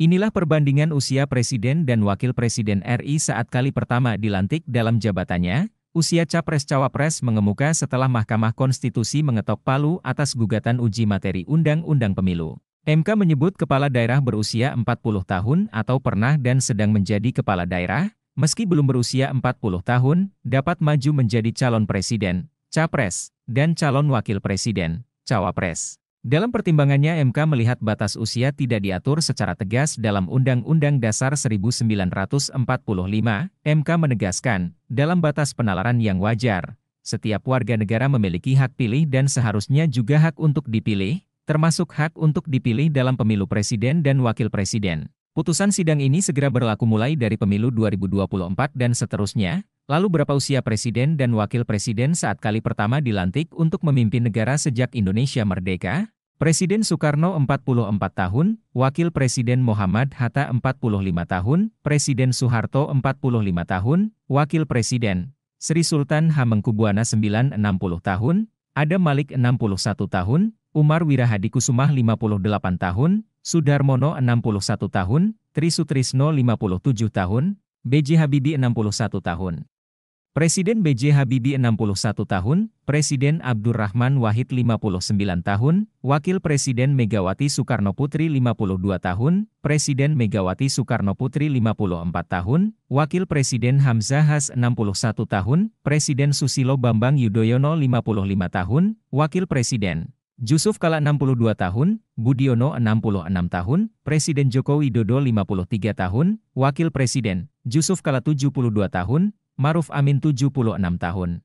Inilah perbandingan usia Presiden dan Wakil Presiden RI saat kali pertama dilantik dalam jabatannya. Usia Capres-Cawapres mengemuka setelah Mahkamah Konstitusi mengetok palu atas gugatan uji materi Undang-Undang Pemilu. MK menyebut kepala daerah berusia 40 tahun atau pernah dan sedang menjadi kepala daerah, meski belum berusia 40 tahun, dapat maju menjadi calon presiden, capres, dan calon wakil presiden, cawapres. Dalam pertimbangannya MK melihat batas usia tidak diatur secara tegas dalam Undang-Undang Dasar 1945, MK menegaskan, dalam batas penalaran yang wajar, setiap warga negara memiliki hak pilih dan seharusnya juga hak untuk dipilih, termasuk hak untuk dipilih dalam pemilu presiden dan wakil presiden. Putusan sidang ini segera berlaku mulai dari pemilu 2024 dan seterusnya, lalu berapa usia presiden dan wakil presiden saat kali pertama dilantik untuk memimpin negara sejak Indonesia merdeka? Presiden Soekarno 44 tahun, Wakil Presiden Muhammad Hatta 45 tahun, Presiden Soeharto 45 tahun, Wakil Presiden Sri Sultan Hamengkubuwana 960 tahun, Adam Malik 61 tahun, Umar Wirahadi Kusumah 58 tahun, Sudarmono 61 tahun, Trisutrisno 57 tahun, B.J. Habibie 61 tahun. Presiden B.J. Habibie 61 tahun, Presiden Abdurrahman Wahid 59 tahun, Wakil Presiden Megawati Soekarno Putri 52 tahun, Presiden Megawati Soekarno Putri 54 tahun, Wakil Presiden Hamzah Has 61 tahun, Presiden Susilo Bambang Yudhoyono 55 tahun, Wakil Presiden Yusuf Kala 62 tahun, Budiono 66 tahun, Presiden Joko Widodo 53 tahun, Wakil Presiden, Yusuf Kala 72 tahun, Maruf Amin 76 tahun.